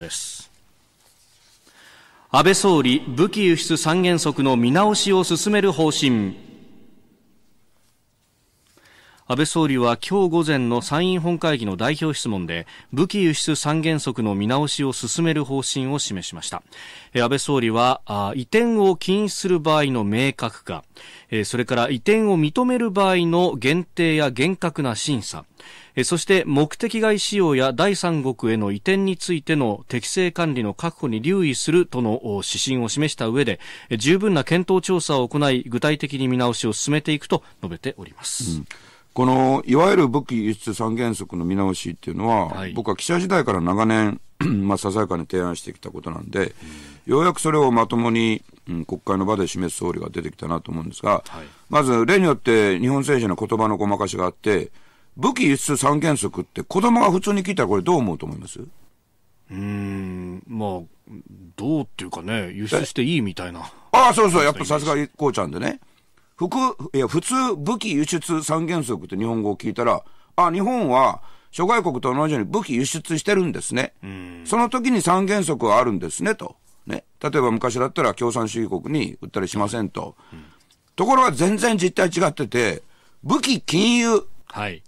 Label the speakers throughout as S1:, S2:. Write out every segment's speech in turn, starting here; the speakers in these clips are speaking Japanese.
S1: です安倍総理武器輸出三原則の見直しを進める方針安倍総理は今日午前の参院本会議の代表質問で武器輸出三原則の見直しを進める方針を示しました安倍総理は移転を禁止する場合の明確化それから移転を認める場合の限定や厳格な審査そして目的外使用や第三国への移転についての適正管理の確保に留意するとの指針を示した上で十分な検討調査を行い具体的に見直しを進めていくと述べております。うんこの、いわゆる武器輸出三原則の見直しっていうのは、はい、僕は記者時代から長年、まあ、ささやかに提案してきたことなんで、ようやくそれをまともに、うん、国会の場で示す総理が出てきたなと思うんですが、はい、まず例によって日本政治の言葉のごまかしがあって、武器輸出三原則って子供が普通に聞いたらこれどう思うと思いますうん、まあ、どうっていうかね、輸出していいみたいな。ああ、そうそう、やっぱさすがこうちゃんでね。服、いや、普通武器輸出三原則って日本語を聞いたら、あ、日本は諸外国と同じように武器輸出してるんですね。その時に三原則はあるんですね、と。ね。例えば昔だったら共産主義国に売ったりしませんと。うん、ところが全然実態違ってて、武器禁輸。はい。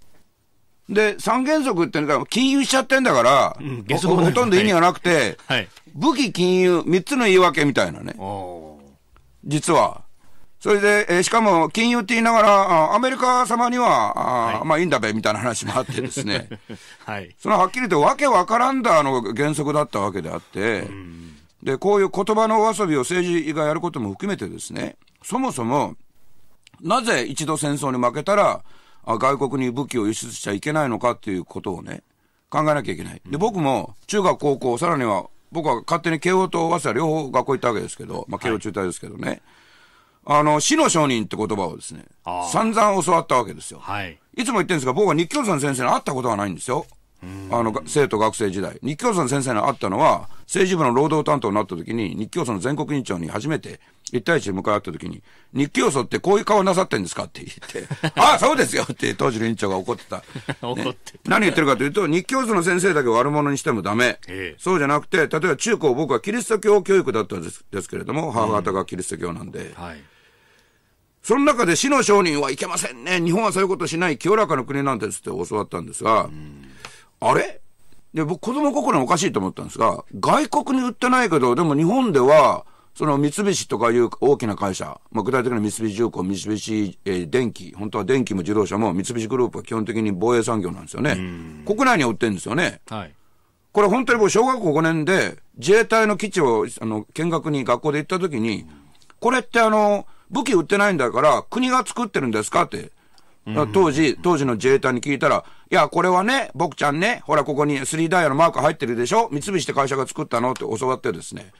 S1: で、三原則ってのが禁輸しちゃってんだから、うん、ほほとんど意味がなくて、はい、はい、武器禁輸、三つの言い訳みたいなね。実は。それで、えー、しかも金融って言いながら、アメリカ様には、あはい、まあいいんだべ、みたいな話もあってですね。はい。そのはっきりとわけわからんだの原則だったわけであって、で、こういう言葉のお遊びを政治がやることも含めてですね、そもそも、なぜ一度戦争に負けたら、外国に武器を輸出しちゃいけないのかっていうことをね、考えなきゃいけない。で、僕も中学、高校、さらには僕は勝手に慶応と早稲田両方学校行ったわけですけど、まあ、慶応中退ですけどね。はいあの、死の承人って言葉をですね、散々教わったわけですよ。はい。いつも言ってるんですが、僕は日教の先生に会ったことはないんですよ。あの、生徒学生時代。日教の先生に会ったのは、政治部の労働担当になった時に、日教祖の全国委員長に初めて、一対一で向か合った時に、日教祖ってこういう顔なさってんですかって言って、ああ、そうですよって当時の委員長が怒ってた。ね、怒って何言ってるかというと、日教祖の先生だけ悪者にしてもダメ。ええ、そうじゃなくて、例えば中高僕はキリスト教教育だったんですですけれども、母方がキリスト教なんで。うん、はいその中で死の商人はいけませんね。日本はそういうことしない清らかな国なんですって教わったんですが、あれで、僕子供心おかしいと思ったんですが、外国に売ってないけど、でも日本では、その三菱とかいう大きな会社、まあ、具体的に三菱重工、三菱、えー、電機、本当は電機も自動車も三菱グループは基本的に防衛産業なんですよね。国内に売ってるんですよね。はい。これ本当に僕小学校5年で自衛隊の基地をあの見学に学校で行った時に、これってあの、武器売ってないんだから、国が作ってるんですかって。当時、当時の自衛隊に聞いたら、いや、これはね、僕ちゃんね、ほら、ここに3ダイヤのマーク入ってるでしょ三菱って会社が作ったのって教わってですね。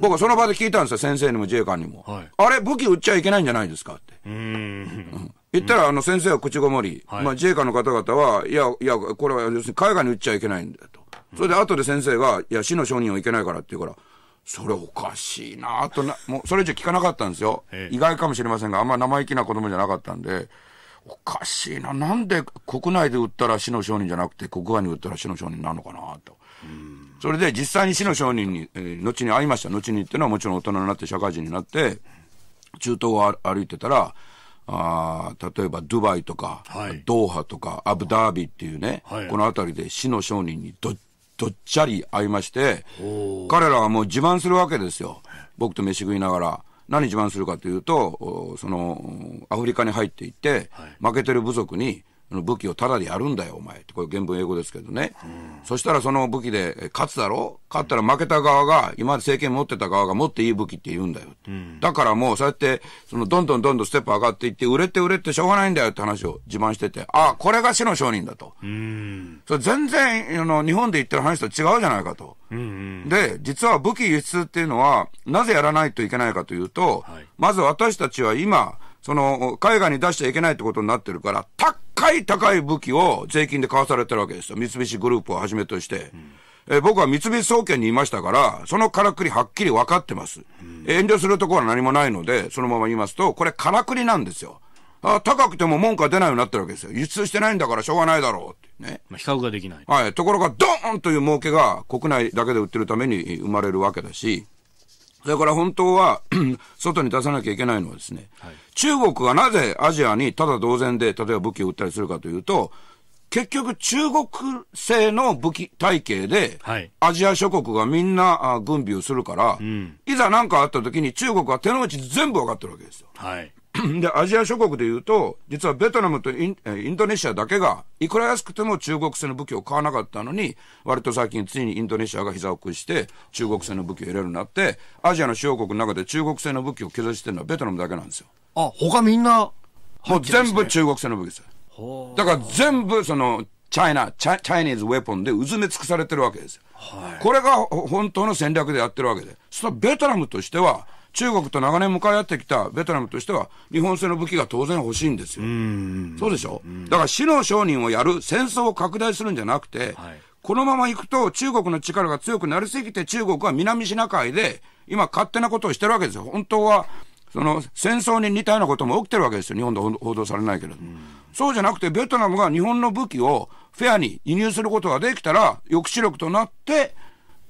S1: 僕はその場で聞いたんですよ、先生にも自衛官にも。はい、あれ、武器売っちゃいけないんじゃないですかって。うん言ったら、あの、先生は口ごもり、はい、まあ、自衛官の方々は、いや、いや、これは要するに海外に売っちゃいけないんだと。それで、後で先生が、いや、死の承認はいけないからって言うから、それおかしいなとな、もうそれ以上聞かなかったんですよ。意外かもしれませんが、あんま生意気な子供じゃなかったんで、おかしいな、なんで国内で売ったら死の商人じゃなくて、国外に売ったら死の商人なのかなと。それで実際に死の商人に、えー、後に会いました。後にっていうのはもちろん大人になって社会人になって、中東を歩いてたら、あ例えばドバイとか、はい、ドーハとかアブダービーっていうね、はい、この辺りで死の商人にどっどっちゃり会いまして、彼らはもう自慢するわけですよ。僕と飯食いながら。何自慢するかというと、その、アフリカに入っていって、負けてる部族に、武器をただでやるんだよ、お前って、これ原文英語ですけどね、そしたらその武器で勝つだろ、勝ったら負けた側が、今まで政権持ってた側が持っていい武器って言うんだよ、うん、だからもう、そうやって、そのどんどんどんどんステップ上がっていって、売れて売れてしょうがないんだよって話を自慢してて、ああ、これが死の商人だと、うん、それ全然あの日本で言ってる話と違うじゃないかと、うんうん、で、実は武器輸出っていうのは、なぜやらないといけないかというと、はい、まず私たちは今、その海外に出しちゃいけないってことになってるから、たっ高い高い武器を税金で買わされてるわけですよ。三菱グループをはじめとして。うんえ僕は三菱総研にいましたから、そのからくりはっきり分かってます。遠慮するところは何もないので、そのまま言いますと、これからくりなんですよ。あ高くても文句は出ないようになってるわけですよ。輸出してないんだからしょうがないだろうってね。まあ、比較ができない。はい。ところが、ドーンという儲けが国内だけで売ってるために生まれるわけだし、だから本当は 外に出さなきゃいけないのはですね、はい、中国がなぜアジアにただ同然で、例えば武器を売ったりするかというと、結局中国製の武器体系で、アジア諸国がみんな軍備をするから、うん、いざ何かあった時に中国は手の内全部分かってるわけですよ。はい で、アジア諸国で言うと、実はベトナムとインインドネシアだけが、いくら安くても中国製の武器を買わなかったのに、割と最近ついにインドネシアが膝を屈して、中国製の武器を入れるようになって、アジアの主要国の中で中国製の武器を削してるのはベトナムだけなんですよ。あ、他みんな、ね、もう全部中国製の武器ですよ。だから全部その、チャイナ、チャチャイニーズウェポンでうずめ尽くされてるわけですよ。はい、これが本当の戦略でやってるわけで。そのベトナムとしては、中国と長年向かい合ってきたベトナムとしては、日本製の武器が当然欲しいんですよ。うそうでしょだから死の商人をやる、戦争を拡大するんじゃなくて、はい、このまま行くと中国の力が強くなりすぎて中国は南シナ海で今勝手なことをしてるわけですよ。本当は、その戦争に似たようなことも起きてるわけですよ。日本で報道されないけれども。そうじゃなくて、ベトナムが日本の武器をフェアに輸入することができたら、抑止力となって、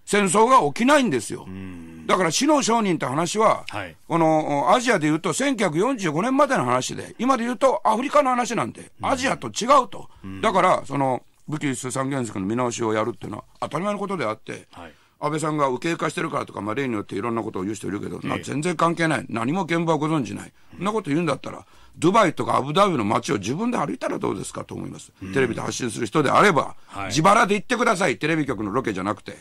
S1: 戦争が起きないんですよ。だから死の商人って話は、はい、このアジアで言うと1945年までの話で、今で言うとアフリカの話なんで、アジアと違うと。うん、だから、その武器輸出産原則の見直しをやるっていうのは当たり前のことであって、はい、安倍さんが右傾化してるからとか、まあ、例によっていろんなことを言う人いるけど、え全然関係ない。何も現場をご存じない。そんなこと言うんだったら、ドバイとかアブダビの街を自分で歩いたらどうですかと思います。テレビで発信する人であれば、はい、自腹で行ってください。テレビ局のロケじゃなくて。